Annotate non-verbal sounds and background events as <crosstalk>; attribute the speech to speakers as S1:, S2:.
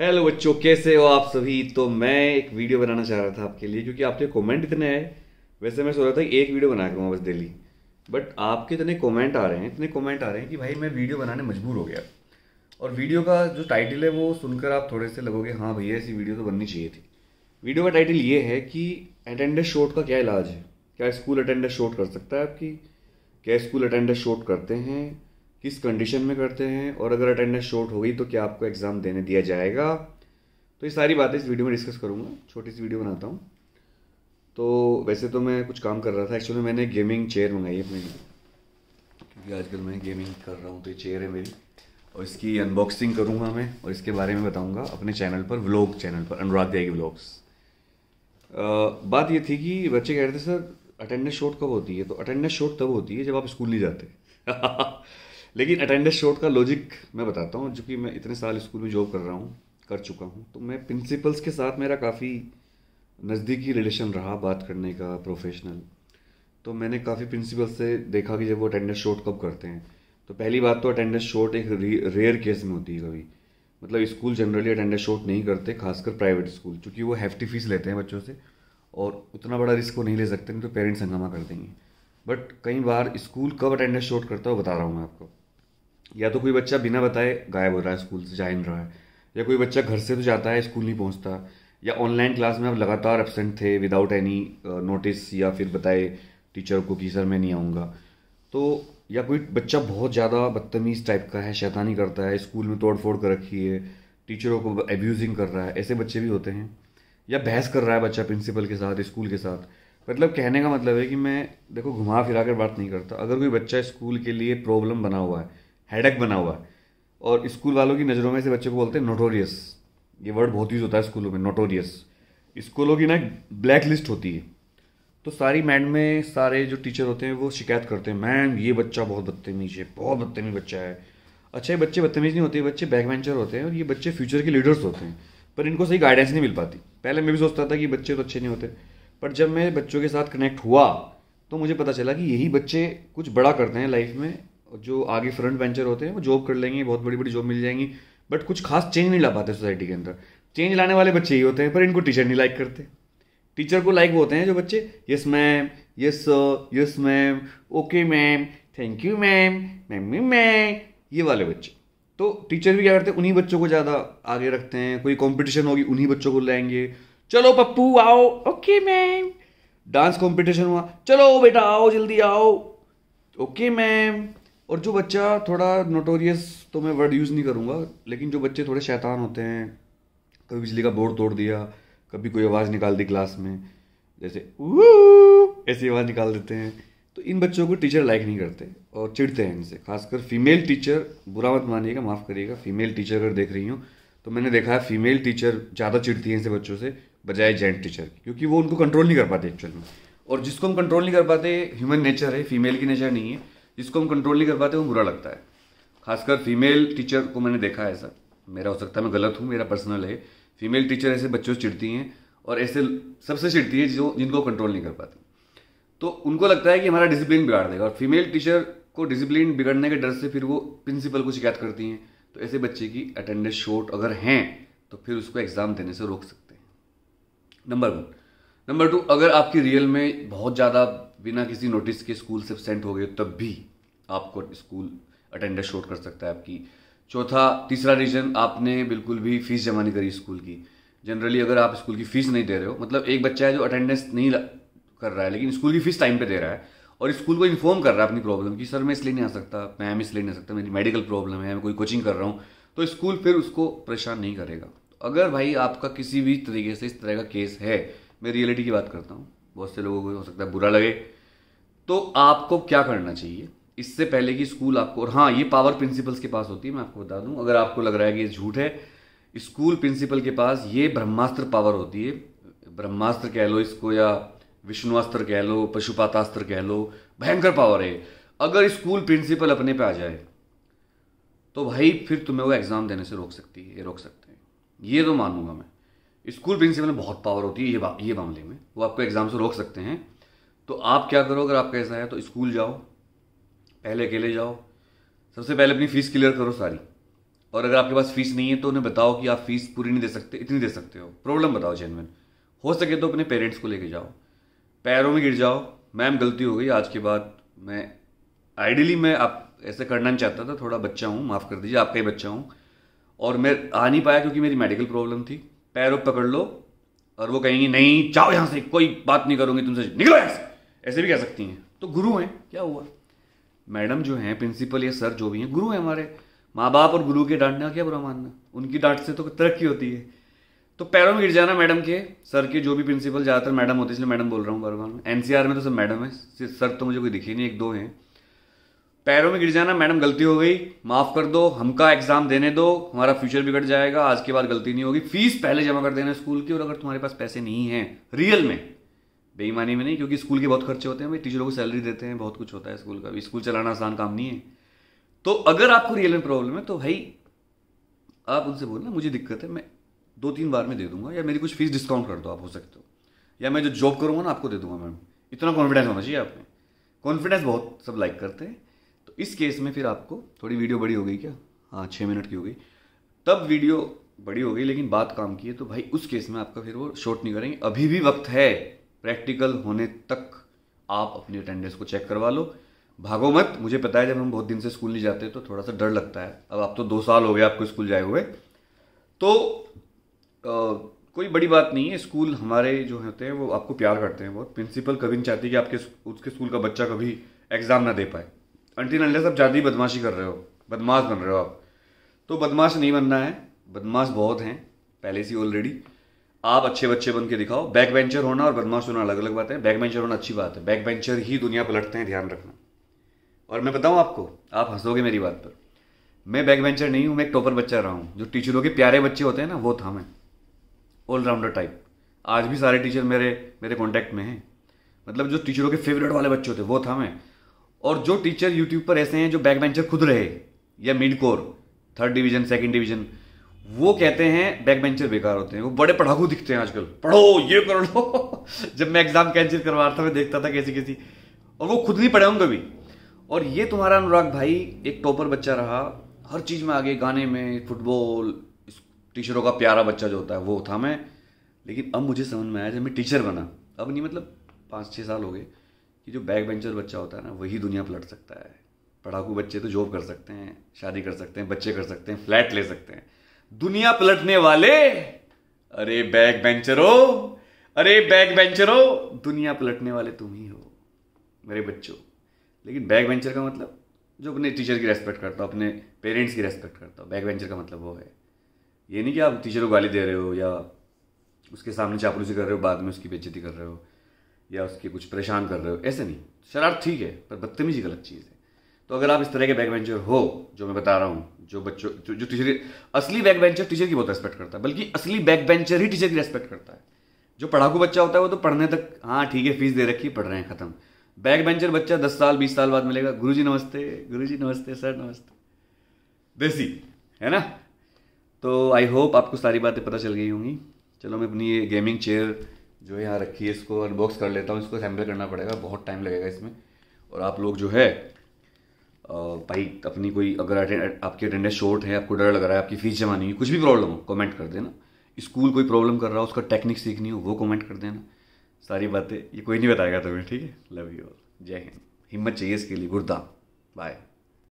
S1: hello बच्चों कैसे हो आप सभी तो मैं एक वीडियो बनाना चाह रहा था आपके लिए क्योंकि आपके कमेंट इतने आए वैसे मैं सोच रहा था एक वीडियो बना करूँगा बस डेली बट आपके इतने कमेंट आ रहे हैं इतने कमेंट आ रहे हैं कि भाई मैं वीडियो बनाने मजबूर हो गया और वीडियो का जो टाइटल है वो सुनकर आप थोड़े से लगोगे हाँ भैया ऐसी वीडियो तो बननी चाहिए थी वीडियो का टाइटल ये है कि अटेंडेंस शॉर्ट का क्या इलाज है क्या स्कूल अटेंडेंस शॉर्ट कर सकता है आपकी क्या स्कूल अटेंडेंस शॉर्ट करते हैं किस कंडीशन में करते हैं और अगर अटेंडेंस शॉर्ट हो गई तो क्या आपको एग्ज़ाम देने दिया जाएगा तो ये सारी बातें इस वीडियो में डिस्कस करूँगा छोटी सी वीडियो बनाता हूँ तो वैसे तो मैं कुछ काम कर रहा था एक्चुअली मैंने गेमिंग चेयर मंगाई अपने लिए क्योंकि आजकल मैं गेमिंग कर रहा हूँ तो ये चेयर है मेरी और इसकी अनबॉक्सिंग करूँगा मैं और इसके बारे में बताऊँगा अपने चैनल पर व्लॉग चैनल पर अनुराग त्यागी व्लॉग्स बात ये थी कि बच्चे कह रहे थे सर अटेंडेंस शॉर्ट कब होती है तो अटेंडेंस शॉर्ट तब होती है जब आप स्कूल नहीं जाते <laughs> लेकिन अटेंडेंस शॉर्ट का लॉजिक मैं बताता हूँ चूँकि मैं इतने साल स्कूल में जॉब कर रहा हूँ कर चुका हूँ तो मैं प्रिंसिपल्स के साथ मेरा काफ़ी नज़दीकी रिलेशन रहा बात करने का प्रोफेशनल तो मैंने काफ़ी प्रिंसिपल से देखा कि जब वो अटेंडेंस शॉर्ट कब करते हैं तो पहली बात तो अटेंडेंस शॉर्ट एक रेयर केस में होती है कभी मतलब स्कूल जनरली अटेंडेंस शॉर्ट नहीं करते खासकर प्राइवेट स्कूल क्योंकि वो हैफ्टी फीस लेते हैं बच्चों से और उतना बड़ा रिस्क वो नहीं ले सकते नहीं तो पेरेंट्स हंगामा कर देंगे बट कई बार स्कूल कब अटेंडेंस शॉर्ट करता है वो बता रहा हूँ मैं आपको या तो कोई बच्चा बिना बताए गायब हो रहा है स्कूल से जा नहीं रहा है या कोई बच्चा घर से तो जाता है स्कूल नहीं पहुंचता या ऑनलाइन क्लास में आप लगातार एबसेंट थे विदाउट एनी नोटिस या फिर बताए टीचर को कि सर मैं नहीं आऊँगा तो या कोई बच्चा बहुत ज़्यादा बदतमीज़ टाइप का है शैतानी करता है स्कूल में तोड़ फोड़ कर रखी है टीचरों को एब्यूजिंग कर रहा है ऐसे बच्चे भी होते हैं या बहस कर रहा है बच्चा प्रिंसिपल के साथ स्कूल के साथ मतलब कहने का मतलब है कि मैं देखो घुमा फिरा कर बात नहीं करता अगर कोई बच्चा स्कूल के लिए प्रॉब्लम बना हुआ है हेडक बना हुआ है और स्कूल वालों की नज़रों में से बच्चे को बोलते हैं नोटोरियस ये वर्ड बहुत यूज़ होता है स्कूलों में नोटोरियस स्कूलों की ना ब्लैक लिस्ट होती है तो सारी मैड में सारे जो टीचर होते हैं वो शिकायत करते हैं मैम ये बच्चा बहुत बदतमीज है बहुत बदतमीज बच्चा है अच्छा ये बच्चे बदतमीज नहीं होते बच्चे बैक वेंचर होते हैं और ये बच्चे फ्यूचर के लीडर्स होते हैं पर इनको सही गाइडेंस नहीं मिल पाती पहले मैं भी सोचता था कि बच्चे तो अच्छे नहीं होते पर जब मैं बच्चों के साथ कनेक्ट हुआ तो मुझे पता चला कि यही बच्चे कुछ बड़ा करते हैं लाइफ में और जो आगे फ्रंट वेंचर होते हैं वो जॉब कर लेंगे बहुत बड़ी बड़ी जॉब मिल जाएंगी बट कुछ खास चेंज नहीं ला पाते सोसाइटी के अंदर चेंज लाने वाले बच्चे ही होते हैं पर इनको टीचर नहीं लाइक करते टीचर को लाइक वो होते हैं जो बच्चे yes ma'am yes sir yes ma'am okay ma'am thank you ma'am ma'am ma'am ये वाले बच्चे तो टीचर भी क्या करते हैं उन्हीं बच्चों को ज़्यादा आगे रखते हैं कोई कंपटीशन होगी उन्हीं बच्चों को लाएंगे चलो पप्पू आओ ओके मैम डांस कंपटीशन हुआ चलो बेटा आओ जल्दी आओ ओके मैम और जो बच्चा थोड़ा नोटोरियस तो मैं वर्ड यूज़ नहीं करूँगा लेकिन जो बच्चे थोड़े शैतान होते हैं कभी बिजली का बोर्ड तोड़ दिया कभी कोई आवाज़ निकाल दी क्लास में जैसे ऐसी आवाज़ निकाल देते हैं तो इन बच्चों को टीचर लाइक नहीं करते और चिढ़ते हैं इनसे खासकर फीमेल टीचर बुरा मत मानिएगा माफ़ करिएगा फीमेल टीचर अगर देख रही हूँ तो मैंने देखा है फीमेल टीचर ज़्यादा चिढ़ती हैं इनसे बच्चों से बजाय जेंट टीचर की क्योंकि वो उनको कंट्रोल नहीं कर पाते एक्चुअल में और जिसको हम कंट्रोल नहीं कर पाते ह्यूमन नेचर है फीमेल की नेचर नहीं है जिसको हम कंट्रोल नहीं कर पाते वो बुरा लगता है खासकर फीमेल टीचर को मैंने देखा है ऐसा मेरा हो सकता है मैं गलत हूँ मेरा पर्सनल है फीमेल टीचर ऐसे बच्चों से चिड़ती हैं और ऐसे सबसे चिड़ती हैं जो जिनको कंट्रोल नहीं कर पाती तो उनको लगता है कि हमारा डिसिप्लिन बिगाड़ देगा और फीमेल टीचर को डिसिप्लिन बिगड़ने के डर से फिर वो प्रिंसिपल को शिकायत करती हैं तो ऐसे बच्चे की अटेंडेंस शॉर्ट अगर हैं तो फिर उसको एग्ज़ाम देने से रोक सकते हैं नंबर वन नंबर टू अगर आपकी रियल में बहुत ज़्यादा बिना किसी नोटिस के स्कूल से सेंट हो गए तब भी आपको स्कूल अटेंडेंस शोट कर सकता है आपकी चौथा तीसरा रीज़न आपने बिल्कुल भी फीस जमा नहीं करी स्कूल की जनरली अगर आप स्कूल की फ़ीस नहीं दे रहे हो मतलब एक बच्चा है जो अटेंडेंस नहीं कर रहा है लेकिन स्कूल की फ़ीस टाइम पे दे रहा है और स्कूल को इन्फॉर्म कर रहा है अपनी प्रॉब्लम की सर मैं इसलिए नहीं आ सकता मैम इसलिए नहीं आ सकता मेरी मेडिकल प्रॉब्लम है मैं कोई कोचिंग कर रहा हूँ तो स्कूल फिर उसको परेशान नहीं करेगा अगर भाई आपका किसी भी तरीके से इस तरह का केस है मैं रियलिटी की बात करता हूँ बहुत से लोगों को हो सकता है बुरा लगे तो आपको क्या करना चाहिए इससे पहले कि स्कूल आपको और हाँ ये पावर प्रिंसिपल्स के पास होती है मैं आपको बता दूँ अगर आपको लग रहा है कि ये झूठ है स्कूल प्रिंसिपल के पास ये ब्रह्मास्त्र पावर होती है ब्रह्मास्त्र कह लो इसको या विष्णुअस्त्र कह लो पशुपातास्त्र कह लो भयंकर पावर है अगर स्कूल प्रिंसिपल अपने पे आ जाए तो भाई फिर तुम्हें वो एग्ज़ाम देने से रोक सकती है ये रोक सकते हैं ये तो मानूंगा मैं स्कूल प्रिंसिपल में बहुत पावर होती है ये ये मामले में वो आपको एग्ज़ाम से रोक सकते हैं तो आप क्या करो अगर आपका ऐसा है तो स्कूल जाओ पहले अकेले जाओ सबसे पहले अपनी फ़ीस क्लियर करो सारी और अगर आपके पास फ़ीस नहीं है तो उन्हें बताओ कि आप फ़ीस पूरी नहीं दे सकते इतनी दे सकते हो प्रॉब्लम बताओ जेनवन हो सके तो अपने पेरेंट्स को लेके जाओ पैरों में गिर जाओ मैम गलती हो गई आज के बाद मैं आइडियली मैं आप ऐसे करना नहीं चाहता था थोड़ा बच्चा हूँ माफ़ कर दीजिए आपका ही बच्चा हूँ और मैं आ नहीं पाया क्योंकि मेरी मेडिकल प्रॉब्लम थी पैरों पकड़ लो और वो कहेंगी नहीं जाओ यहाँ से कोई बात नहीं करूँगी तुमसे निकलो यहां से ऐसे भी कह सकती हैं तो गुरु हैं क्या हुआ मैडम जो हैं प्रिंसिपल या सर जो भी हैं गुरु हैं हमारे माँ बाप और गुरु के डांटने का क्या बुरा मानना उनकी डांट से तो तरक्की होती है तो पैरों में गिर जाना मैडम के सर के जो भी प्रिंसिपल ज़्यादातर मैडम होती है इसलिए मैडम बोल रहा हूँ बार बार एन में तो सब मैडम है सर तो मुझे कोई दिखे नहीं एक दो हैं पैरों में गिर जाना मैडम गलती हो गई माफ़ कर दो हमका एग्ज़ाम देने दो हमारा फ्यूचर बिगड़ जाएगा आज के बाद गलती नहीं होगी फीस पहले जमा कर देना स्कूल की और अगर तुम्हारे पास पैसे नहीं है रियल में बेईमानी में नहीं क्योंकि स्कूल के बहुत खर्चे होते हैं भाई टीचरों को सैलरी देते हैं बहुत कुछ होता है स्कूल का भी स्कूल चलाना आसान काम नहीं है तो अगर आपको रियल में प्रॉब्लम है तो भाई आप उनसे बोलना मुझे दिक्कत है मैं दो तीन बार में दे दूंगा या मेरी कुछ फीस डिस्काउंट कर दो आप हो सकते हो या मैं जो जॉब करूँगा ना आपको दे दूंगा मैम इतना कॉन्फिडेंस होना चाहिए आपने कॉन्फिडेंस बहुत सब लाइक करते हैं इस केस में फिर आपको थोड़ी वीडियो बड़ी हो गई क्या हाँ छः मिनट की हो गई तब वीडियो बड़ी हो गई लेकिन बात काम की है तो भाई उस केस में आपका फिर वो शॉर्ट नहीं करेंगे अभी भी वक्त है प्रैक्टिकल होने तक आप अपनी अटेंडेंस को चेक करवा लो भागो मत मुझे पता है जब हम बहुत दिन से स्कूल नहीं जाते तो थोड़ा सा डर लगता है अब आप तो दो साल हो गए आपको स्कूल जाए हुए तो आ, कोई बड़ी बात नहीं है स्कूल हमारे जो होते हैं वो आपको प्यार करते हैं बहुत प्रिंसिपल कभी नहीं चाहती कि आपके उसके स्कूल का बच्चा कभी एग्ज़ाम ना दे पाए अंटी नल्ले सब ज़्यादा ही बदमाशी कर रहे हो बदमाश बन रहे हो आप तो बदमाश नहीं बनना है बदमाश बहुत हैं पहले से ऑलरेडी आप अच्छे बच्चे बन के दिखाओ बैक बेंचर होना और बदमाश होना अलग अलग बात है बैक बेंचर होना अच्छी बात है बैक बेंचर ही दुनिया पलटते हैं ध्यान रखना और मैं बताऊँ आपको आप हंसोगे मेरी बात पर मैं बैक बेंचर नहीं हूँ मैं एक टॉपर बच्चा रहा हूँ जो टीचरों के प्यारे बच्चे होते हैं ना वो था मैं ऑलराउंडर टाइप आज भी सारे टीचर मेरे मेरे कॉन्टैक्ट में हैं मतलब जो टीचरों के फेवरेट वाले बच्चे होते वो था मैं और जो टीचर यूट्यूब पर ऐसे हैं जो बैक बेंचर खुद रहे या mediocre third division second division वो कहते हैं बैक बेंचर बेकार होते हैं वो बड़े पढ़ाकू दिखते हैं आजकल पढ़ो ये कर लो <laughs> जब मैं एग्जाम कैंसिल करवा रहा था मैं देखता था कैसी कैसी और वो खुद नहीं पढ़े होंगे भी और ये तुम्हारा अनुराग भाई एक टॉपर बच्चा रहा हर चीज़ में आगे गाने में फुटबॉल टीचरों का प्यारा बच्चा जो होता है वो था मैं लेकिन अब मुझे समझ में आया जब मैं टीचर बना अब नहीं मतलब पाँच छः साल हो गए कि जो बैक बेंचर बच्चा होता है ना वही दुनिया पलट सकता है पढ़ाकू बच्चे तो जॉब कर सकते हैं शादी कर सकते हैं बच्चे कर सकते हैं फ्लैट ले सकते हैं दुनिया पलटने वाले अरे बैक बेंचरो अरे बैक बेंचरो दुनिया पलटने वाले तुम ही हो मेरे बच्चों लेकिन बैक बेंचर का मतलब जो अपने टीचर की रेस्पेक्ट करता हो अपने पेरेंट्स की रेस्पेक्ट करता हो बैक वेंचर का मतलब वो है ये नहीं कि आप टीचर को गाली दे रहे हो या उसके सामने चापलूसी कर रहे हो बाद में उसकी बेइज्जती कर रहे हो या उसके कुछ परेशान कर रहे हो ऐसे नहीं शरारत ठीक है पर बदतमीजी गलत चीज़ है तो अगर आप इस तरह के बैक वेंचर हो जो मैं बता रहा हूँ जो बच्चों जो, जो टीचर असली बैक वेंचर टीचर की बहुत रेस्पेक्ट करता है बल्कि असली बैक वेंचर ही टीचर की रेस्पेक्ट करता है जो पढ़ाकू बच्चा होता है वो तो पढ़ने तक हाँ ठीक है फीस दे रखी पढ़ रहे हैं खत्म बैक बेंचर बच्चा दस साल बीस साल बाद मिलेगा गुरु जी नमस्ते गुरु जी नमस्ते सर नमस्ते देसी है ना तो आई होप आपको सारी बातें पता चल गई होंगी चलो मैं अपनी ये गेमिंग चेयर जो यहाँ रखी है इसको अनबॉक्स कर लेता हूँ इसको सैम्पल करना पड़ेगा बहुत टाइम लगेगा इसमें और आप लोग जो है भाई अपनी कोई अगर आपकी अटेंडेंस शॉर्ट है आपको डर लग रहा है आपकी फीस जमा नहीं है कुछ भी प्रॉब्लम हो कमेंट कर देना स्कूल कोई प्रॉब्लम कर रहा हो उसका टेक्निक सीखनी हो वो कमेंट कर देना सारी बातें ये कोई नहीं बताएगा तुम्हें ठीक है लव यू ऑल जय हिंद हिम्मत चाहिए इसके लिए गुरदा बाय